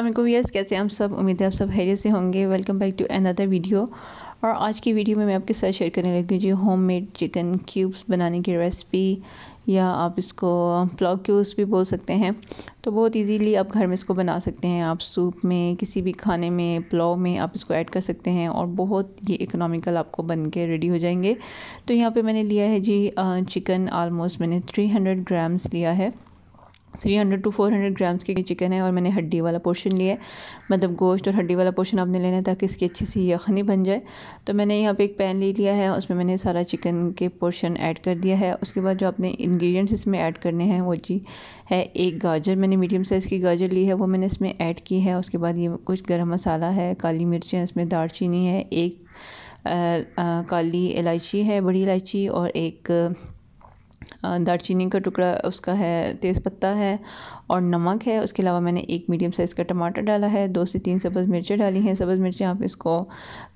अल्लाम यस कैसे हम सब उम्मीद है आप सब हैरियत से होंगे welcome back to another video और आज की वीडियो में मैं आपके साथ शेयर करने लगी हूँ जी होममेड चिकन क्यूब्स बनाने की रेसिपी या आप इसको पुलाव क्यूब्स भी बोल सकते हैं तो बहुत इजीली आप घर में इसको बना सकते हैं आप सूप में किसी भी खाने में प्लाव में आप इसको ऐड कर सकते हैं और बहुत ये इकोनॉमिकल आपको बन के रेडी हो जाएंगे तो यहाँ पर मैंने लिया है जी चिकन आलमोस्ट मैंने थ्री हंड्रेड ग्राम्स लिया है three hundred to four hundred grams की चिकन है और मैंने हड्डी वाला पोर्शन लिया है मतलब गोश्त और हड्डी वाला पोर्शन आपने लेना है ताकि इसकी अच्छी सी यखनी बन जाए तो मैंने यहाँ पे एक पैन ले लिया है उसमें मैंने सारा चिकन के पोर्शन ऐड कर दिया है उसके बाद जो आपने इंग्रेडिएंट्स इसमें ऐड करने हैं वो जी है एक गाजर मैंने मीडियम साइज़ की गाजर ली है वो मैंने इसमें ऐड की है उसके बाद ये कुछ गर्म मसाला है काली मिर्चें इसमें दालचीनी है एक आ, आ, काली इलायची है बड़ी इलायची और एक दालचीनी का टुकड़ा उसका है तेज़पत्ता है और नमक है उसके अलावा मैंने एक मीडियम साइज़ का टमाटर डाला है दो से तीन सब्ज़ मिर्चें डाली हैं सब्ज़ मिर्चें आप इसको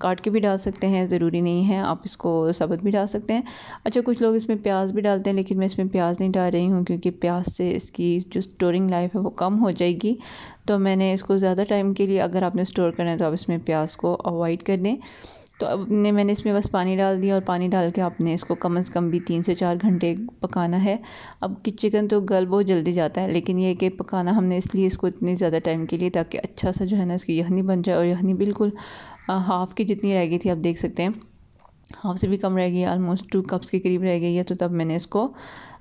काट के भी डाल सकते हैं ज़रूरी नहीं है आप इसको सब्ज भी डाल सकते हैं अच्छा कुछ लोग इसमें प्याज भी डालते हैं लेकिन मैं इसमें प्याज नहीं डाल रही हूँ क्योंकि प्याज से इसकी जो स्टोरिंग लाइफ है वो कम हो जाएगी तो मैंने इसको ज़्यादा टाइम के लिए अगर आपने स्टोर करना है तो आप इसमें प्याज को अवॉइड कर दें तो अब ने मैंने इसमें बस पानी डाल दिया और पानी डाल के आपने इसको कम से कम भी तीन से चार घंटे पकाना है अब कि चिकन तो गल बहुत जल्दी जाता है लेकिन ये कि पकाना हमने इसलिए इसको इतनी ज़्यादा टाइम के लिए ताकि अच्छा सा जो है ना इसकी यखनी बन जाए और यखनी बिल्कुल हाफ़ की जितनी रह गई थी आप देख सकते हैं हाफ से भी कम रह गई ऑलमोस्ट टू कप्स के करीब रह गई है तो तब मैंने इसको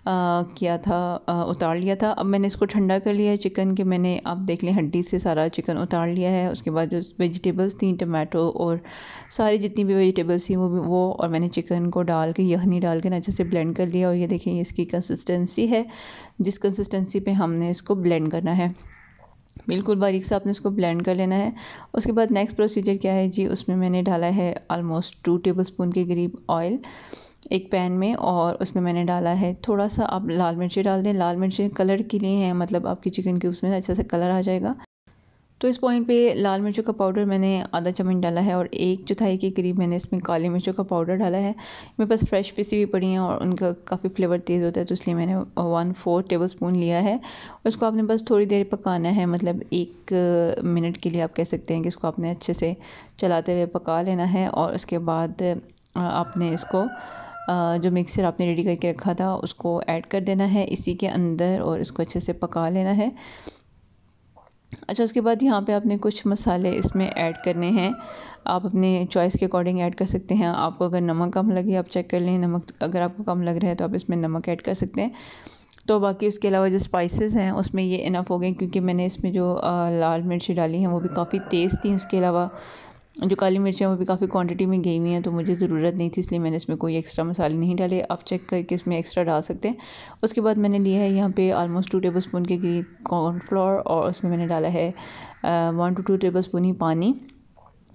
किया था उतार लिया था अब मैंने इसको ठंडा कर लिया है चिकन के मैंने आप देख लें हड्डी से सारा चिकन उतार लिया है उसके बाद जो वेजिटेबल्स थी टमाटो और सारी जितनी भी वेजिटेबल्स थी वो वो और मैंने चिकन को डाल के यखनी डाल के अच्छे से ब्लेंड कर लिया और ये देखें इसकी कंसिस्टेंसी है जिस कंसिस्टेंसी पर हमने इसको ब्लेंड करना है बिल्कुल बारीक से आपने इसको ब्लेंड कर लेना है उसके बाद नेक्स्ट प्रोसीजर क्या है जी उसमें मैंने डाला है आलमोस्ट टू टेबल स्पून के करीब ऑयल एक पैन में और उसमें मैंने डाला है थोड़ा सा आप लाल मिर्ची डाल दें लाल मिर्ची कलर के लिए हैं मतलब आपकी चिकन के उसमें अच्छा सा कलर आ जाएगा तो इस पॉइंट पे लाल मिर्चों का पाउडर मैंने आधा चम्मच डाला है और एक चौथाई के करीब मैंने इसमें काली मिर्चों का पाउडर डाला है मेरे पास फ्रेश पीसी हुई पड़ी हैं और उनका काफ़ी फ्लेवर तेज़ होता है तो इसलिए मैंने वन फोर टेबल स्पून लिया है उसको आपने बस थोड़ी देर पकाना है मतलब एक मिनट के लिए आप कह सकते हैं कि इसको आपने अच्छे से चलाते हुए पका लेना है और उसके बाद आपने इसको जो मिक्सर आपने रेडी करके रखा था उसको ऐड कर देना है इसी के अंदर और इसको अच्छे से पका लेना है अच्छा उसके बाद यहाँ पे आपने कुछ मसाले इसमें ऐड करने हैं आप अपने चॉइस के अकॉर्डिंग ऐड कर सकते हैं आपको अगर नमक कम लगे आप चेक कर लें नमक अगर आपको कम लग रहा है तो आप इसमें नमक ऐड कर सकते हैं तो बाकी उसके अलावा जो स्पाइसेस हैं उसमें ये इनफ हो गए क्योंकि मैंने इसमें जो लाल मिर्ची डाली हैं वो भी काफ़ी तेज़ थी उसके अलावा जो काली मिर्च है वो भी काफ़ी क्वांटिटी में गई हुई हैं तो मुझे ज़रूरत नहीं थी इसलिए मैंने इसमें कोई एक्स्ट्रा मसाले नहीं डाले आप चेक करके इसमें एक्स्ट्रा डाल सकते हैं उसके बाद मैंने लिया है यहाँ पे आलमोस्ट टू टेबल स्पून के कॉर्नफ्लोर और उसमें मैंने डाला है one to two tablespoon ही पानी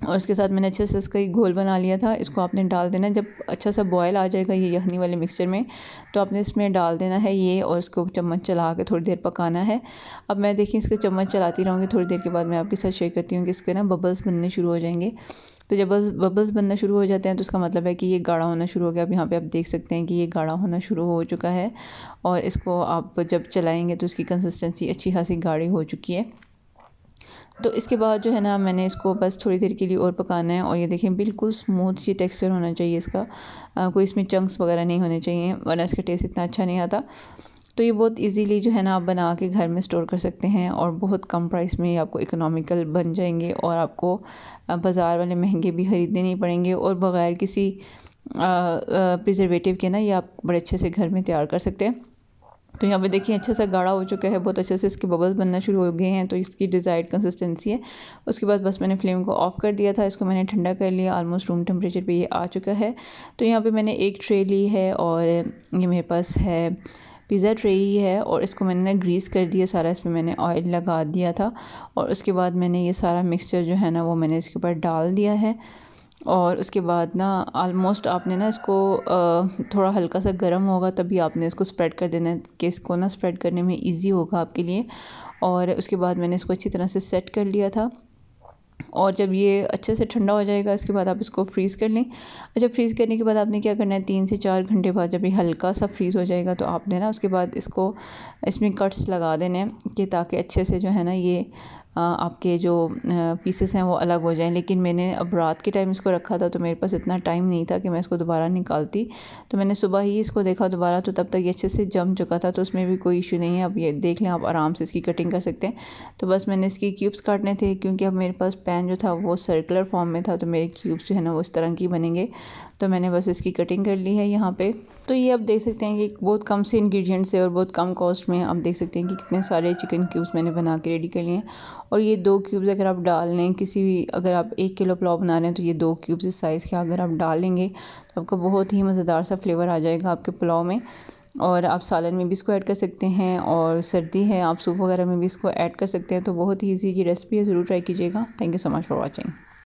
और इसके साथ मैंने अच्छे से इसका एक घोल बना लिया था इसको आपने डाल देना जब अच्छा सा बॉयल आ जाएगा ये यखनी वाले मिक्सचर में तो आपने इसमें डाल देना है ये और इसको चम्मच चला के थोड़ी देर पकाना है अब मैं देखिए इसके चम्मच चलाती रहूँगी थोड़ी देर के बाद मैं आपके साथ शेयर करती हूँ कि इसके ना बबल्स बनने शुरू हो जाएंगे तो जब बस बबल्स बनना शुरू हो जाते हैं तो उसका मतलब है कि ये गाढ़ा होना शुरू हो गया अब यहाँ पे आप देख सकते हैं कि ये गाढ़ा होना शुरू हो चुका है और इसको आप जब चलाएंगे तो इसकी कंसिस्टेंसी अच्छी खासी गाढ़ी हो चुकी है तो इसके बाद जो है ना मैंने इसको बस थोड़ी देर के लिए और पकाना है और ये देखें बिल्कुल स्मूथ ये टेक्सचर होना चाहिए इसका आ, कोई इसमें चंक्स वगैरह नहीं होने चाहिए वरना इसका टेस्ट इतना अच्छा नहीं आता तो ये बहुत इजीली जो है ना आप बना के घर में स्टोर कर सकते हैं और बहुत कम प्राइस में आपको इकोनॉमिकल बन जाएंगे और आपको बाज़ार वाले महंगे भी ख़रीदने नहीं पड़ेंगे और बग़ैर किसी प्रिजर्वेटिव के ना ये आप बड़े अच्छे से घर में तैयार कर सकते हैं तो यहाँ पे देखिए अच्छे सा गाढ़ा हो चुका है बहुत अच्छे से इसके बबल्स बनना शुरू हो गए हैं तो इसकी डिज़ायर्ड कंसिस्टेंसी है उसके बाद बस मैंने फ्लेम को ऑफ़ कर दिया था इसको मैंने ठंडा कर लिया ऑलमोस्ट रूम टेम्परेचर पे ये आ चुका है तो यहाँ पे मैंने एक ट्रे ली है और ये मेरे पास है पिज़्ज़ा ट्रे ही है और इसको मैंने ग्रीस कर दिया सारा इसमें मैंने ऑयल लगा दिया था और उसके बाद मैंने ये सारा मिक्सचर जो है ना वो मैंने इसके ऊपर डाल दिया है और उसके बाद ना आलमोस्ट आपने ना इसको थोड़ा हल्का सा गर्म होगा तभी आपने इसको स्प्रेड कर देना है कि इसको ना स्प्रेड करने में इजी होगा आपके लिए और उसके बाद मैंने इसको अच्छी तरह से सेट कर लिया था और जब ये अच्छे से ठंडा हो जाएगा इसके बाद आप इसको फ्रीज़ कर लें अच्छा फ्रीज़ करने के बाद आपने क्या करना है तीन से चार घंटे बाद जब ये हल्का सा फ्रीज़ हो जाएगा तो आपने ना उसके बाद इसको इसमें कट्स लगा देने कि ताकि अच्छे से जो है ना ये आपके जो पीसेस हैं वो अलग हो जाएं लेकिन मैंने अब रात के टाइम इसको रखा था तो मेरे पास इतना टाइम नहीं था कि मैं इसको दोबारा निकालती तो मैंने सुबह ही इसको देखा दोबारा तो तब तक ये अच्छे से जम चुका था तो उसमें भी कोई इशू नहीं है अब ये देख लें आप आराम से इसकी कटिंग कर सकते हैं तो बस मैंने इसकी क्यूब्स काटने थे क्योंकि अब मेरे पास पैन जो था वो सर्कुलर फॉर्म में था तो मेरे क्यूब्स जो है ना वो इस तरह की बनेंगे तो मैंने बस इसकी कटिंग कर ली है यहाँ पे तो ये आप देख सकते हैं कि बहुत कम से इंग्रेडिएंट्स है और बहुत कम कॉस्ट में आप देख सकते हैं कि कितने सारे चिकन क्यूब्स मैंने बना के रेडी कर लिए हैं और ये दो क्यूब्स अगर आप डाल लें किसी भी अगर आप एक किलो पुलाव बना रहे हैं तो ये दो क्यूब्स इस साइज़ के अगर आप डालेंगे तो आपका बहुत ही मज़ेदार सा फ्लेवर आ जाएगा आपके पुलाव में और आप सालन में भी इसको ऐड कर सकते हैं और सर्दी है आप सूप वगैरह में भी इसको ऐड कर सकते हैं तो बहुत ही ईजी ये रेसिपी है ज़रूर ट्राई कीजिएगा thank you so much for watching